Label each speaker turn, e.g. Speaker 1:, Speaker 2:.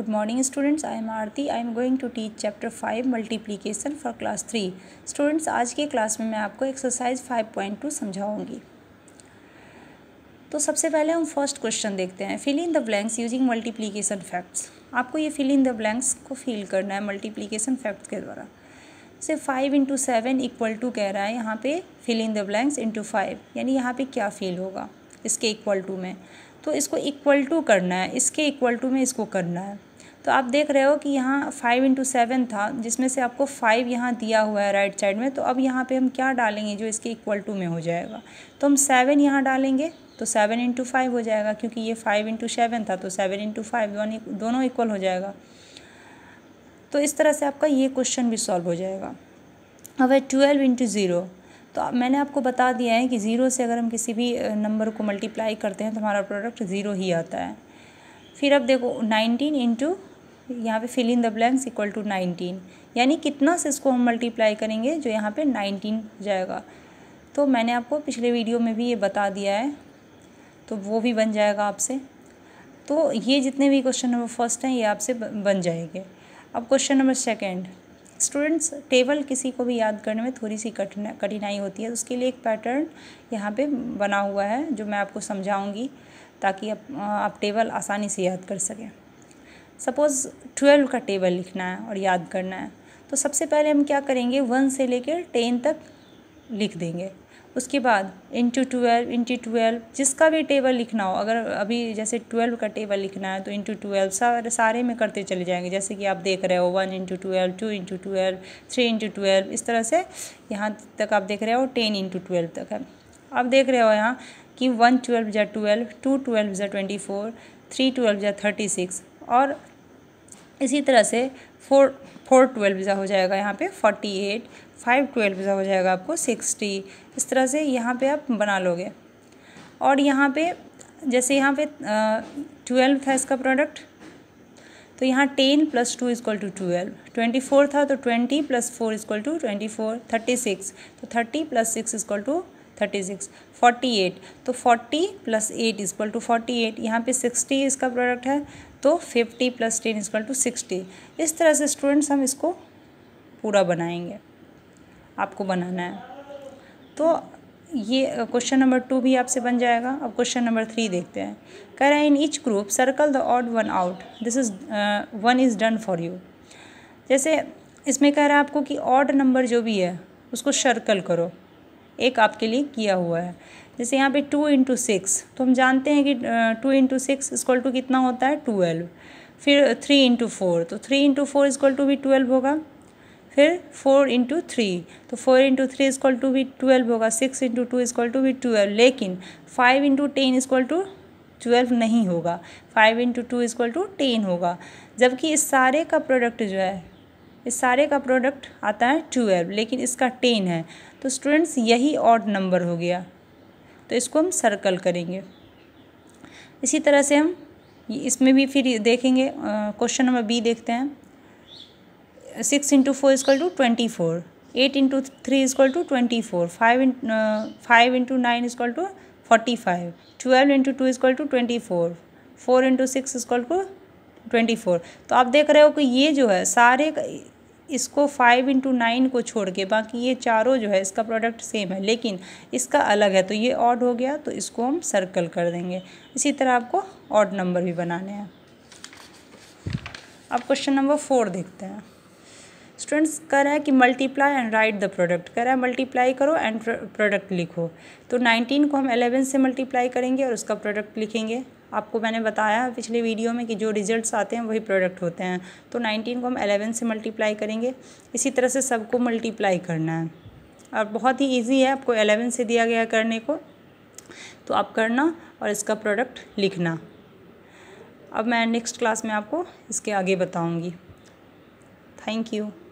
Speaker 1: good morning students I am Aarti I am going to teach chapter five multiplication for class three students आज के class में मैं आपको exercise five point two समझाऊंगी तो सबसे पहले हम फर्स्ट क्वेश्चन देखते हैं fill in the blanks using multiplication facts आपको ये फिल इन द ब्लैंक्स को फिल करना है मल्टीप्लीकेशन फैक्ट्स के द्वारा से five into seven equal to कह रहा है यहाँ पे fill in the blanks into five यानी यहाँ पे क्या फील होगा इसके इक्वल टू में तो इसको इक्वल टू करना है इसके इक्वल टू में इसको करना है तो आप देख रहे हो कि यहाँ फाइव इंटू सेवन था जिसमें से आपको फाइव यहाँ दिया हुआ है राइट साइड में तो अब यहाँ पे हम क्या डालेंगे जो इसके इक्वल टू में हो जाएगा तो हम सेवन यहाँ डालेंगे तो सेवन इंटू फाइव हो जाएगा क्योंकि ये फाइव इंटू सेवन था तो सेवन इंटू फाइव दोनों इक्वल हो जाएगा तो इस तरह से आपका ये क्वेश्चन भी सॉल्व हो जाएगा अब है ट्वेल्व इंटू ज़ीरो तो मैंने आपको बता दिया है कि ज़ीरो से अगर हम किसी भी नंबर को मल्टीप्लाई करते हैं तो हमारा प्रोडक्ट ज़ीरो ही आता है फिर अब देखो नाइनटीन इंटू यहाँ पे fill in the blanks equal to nineteen यानी कितना से इसको हम मल्टीप्लाई करेंगे जो यहाँ पे नाइनटीन जाएगा तो मैंने आपको पिछले वीडियो में भी ये बता दिया है तो वो भी बन जाएगा आपसे तो ये जितने भी क्वेश्चन नंबर फर्स्ट हैं ये आपसे बन जाएंगे अब question number second students table किसी को भी याद करने में थोड़ी सी कठिना कठिनाई होती है उसके लिए एक पैटर्न यहाँ पे बना हुआ है जो मैं आपको समझाऊंगी ताकि आप, आप टेबल आसानी से याद कर सकें सपोज़ ट्वेल्व का टेबल लिखना है और याद करना है तो सबसे पहले हम क्या करेंगे वन से लेकर टेन तक लिख देंगे उसके बाद इंटू ट्वेल्व इंटू ट्वेल्व जिसका भी टेबल लिखना हो अगर अभी जैसे ट्वेल्व का टेबल लिखना है तो इंटू ट्वेल्व सारे सारे में करते चले जाएंगे जैसे कि आप देख रहे हो one into twelve two into twelve three into twelve इस तरह से यहाँ तक आप देख रहे हो टेन इंटू ट्वेल्व तक है आप देख रहे हो यहाँ कि वन ट्वेल्व जै ट्वेल्व टू ट्वेल्व जै ट्वेंटी फोर थ्री ट्वेल्व जै थर्टी सिक्स और इसी तरह से फोर फोर ट्वेल्व ज़ा हो जाएगा यहाँ पे फोर्टी एट फाइव ट्वेल्व हो जाएगा आपको सिक्सटी इस तरह से यहाँ पे आप बना लोगे और यहाँ पे जैसे यहाँ पे ट्वेल्व था इसका प्रोडक्ट तो यहाँ ten plus two equal to twelve twenty four था तो twenty plus four equal to twenty four thirty six तो thirty plus six equal to thirty six forty eight तो forty plus eight equal to forty eight यहाँ पे sixty इसका product है तो fifty plus ten equal to sixty इस तरह से स्टूडेंट्स हम इसको पूरा बनाएंगे आपको बनाना है तो ये क्वेश्चन नंबर टू भी आपसे बन जाएगा अब क्वेश्चन नंबर थ्री देखते हैं कह रहे हैं in each group circle the odd one out this is one is done for you जैसे इसमें कह रहा है आपको कि ऑड नंबर जो भी है उसको सर्कल करो एक आपके लिए किया हुआ है जैसे यहाँ पे टू इंटू सिक्स तो हम जानते हैं कि two into six equal to कितना होता है ट्वेल्व फिर थ्री इंटू फोर तो three into four equal to भी ट्वेल्व होगा फिर फोर इंटू थ्री तो four into three equal to भी ट्वेल्व होगा six into two equal to भी ट्वेल्व लेकिन five into ten equal to twelve नहीं होगा five into two equal to ten होगा जबकि इस सारे का प्रोडक्ट जो है इस सारे का प्रोडक्ट आता है ट्वेल्व लेकिन इसका टेन है तो स्टूडेंट्स यही ऑड नंबर हो गया तो इसको हम सर्कल करेंगे इसी तरह से हम इसमें भी फिर देखेंगे क्वेश्चन नंबर बी देखते हैं six into four equal to twenty four eight into three equal to twenty four five five into nine equal to forty five twelve into two equal to twenty four four into six equal to twenty four तो आप देख रहे हो कि ये जो है सारे इसको फाइव इंटू नाइन को छोड़ के बाकी ये चारों जो है इसका प्रोडक्ट सेम है लेकिन इसका अलग है तो ये ऑड हो गया तो इसको हम सर्कल कर देंगे इसी तरह आपको ऑड नंबर भी बनाने हैं अब क्वेश्चन नंबर फोर देखते हैं स्टूडेंट्स कह रहे हैं कि multiply and write the product कह रहे हैं मल्टीप्लाई करो एंड प्रोडक्ट लिखो तो नाइनटीन को हम एलेवन से मल्टीप्लाई करेंगे और उसका प्रोडक्ट लिखेंगे आपको मैंने बताया पिछले वीडियो में कि जो रिजल्ट्स आते हैं वही प्रोडक्ट होते हैं तो नाइनटीन को हम एलेवन से मल्टीप्लाई करेंगे इसी तरह से सबको मल्टीप्लाई करना है और बहुत ही ईजी है आपको एलेवन से दिया गया करने को तो आप करना और इसका प्रोडक्ट लिखना अब मैं नेक्स्ट क्लास में आपको इसके आगे बताऊँगी थैंक यू